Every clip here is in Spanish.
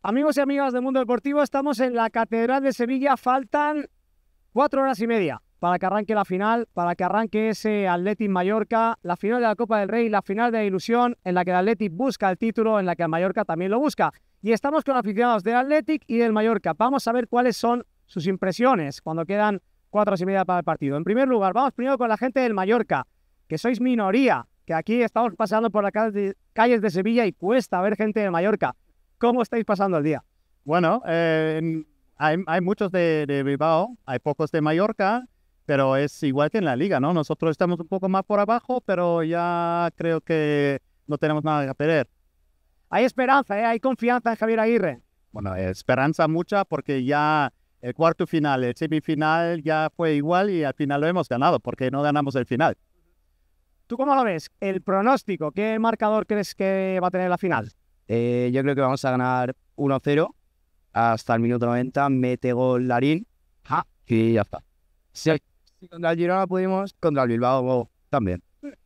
Amigos y amigas del mundo deportivo, estamos en la Catedral de Sevilla. Faltan cuatro horas y media para que arranque la final, para que arranque ese Athletic Mallorca, la final de la Copa del Rey, la final de la ilusión, en la que el Athletic busca el título, en la que el Mallorca también lo busca. Y estamos con aficionados del Athletic y del Mallorca. Vamos a ver cuáles son sus impresiones cuando quedan cuatro horas y media para el partido. En primer lugar, vamos primero con la gente del Mallorca, que sois minoría, que aquí estamos pasando por las calles de Sevilla y cuesta ver gente del Mallorca. ¿Cómo estáis pasando el día? Bueno, eh, hay, muchos de, de Bilbao, hay pocos de Mallorca, pero es igual que en la liga, ¿no? Nosotros estamos un poco más por abajo, pero ya creo que no tenemos nada que perder. Hay esperanza, ¿eh? hay confianza en Javier Aguirre. Bueno, esperanza mucha porque ya el cuarto final, el semifinal ya fue igual y al final lo hemos ganado porque no ganamos el final. ¿Tú cómo lo ves? El pronóstico, ¿qué marcador crees que va a tener la final? Eh, yo creo que vamos a ganar 1-0 hasta el minuto 90. Mete gol Larín ¡Ja! y ya está. Si, contra el Girona pudimos, contra el Bilbao oh, también.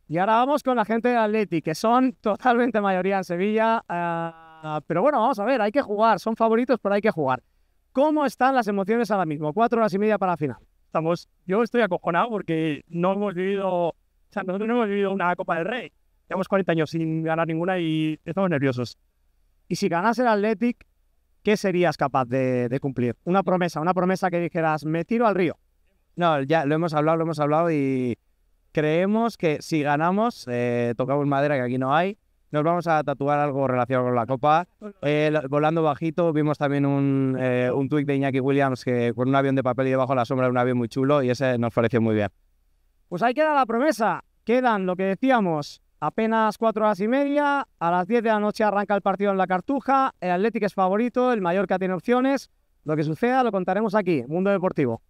Y ahora vamos con la gente de Atleti, que son totalmente mayoría en Sevilla. Ah, pero bueno, vamos a ver, hay que jugar. Son favoritos, pero hay que jugar. ¿Cómo están las emociones ahora mismo? Cuatro horas y media para la final. Estamos, yo estoy acojonado porque no hemos vivido, o sea, no hemos vivido una Copa del Rey. Llevamos 40 años sin ganar ninguna y estamos nerviosos. Y si ganas el Athletic, ¿qué serías capaz de, cumplir? Una promesa, una promesa que dijeras, me tiro al río. No, ya lo hemos hablado, lo hemos hablado y creemos que si ganamos, eh, tocamos madera que aquí no hay, nos vamos a tatuar algo relacionado con la copa. Eh, volando bajito, vimos también un, tweet eh, un de Iñaki Williams que, con un avión de papel y debajo de la sombra de un avión muy chulo y ese nos pareció muy bien. Pues ahí queda la promesa. Quedan, lo que decíamos, Apenas cuatro horas y media, a las diez de la noche arranca el partido en la Cartuja, el Atlético es favorito, el Mallorca tiene opciones, lo que suceda lo contaremos aquí, Mundo Deportivo.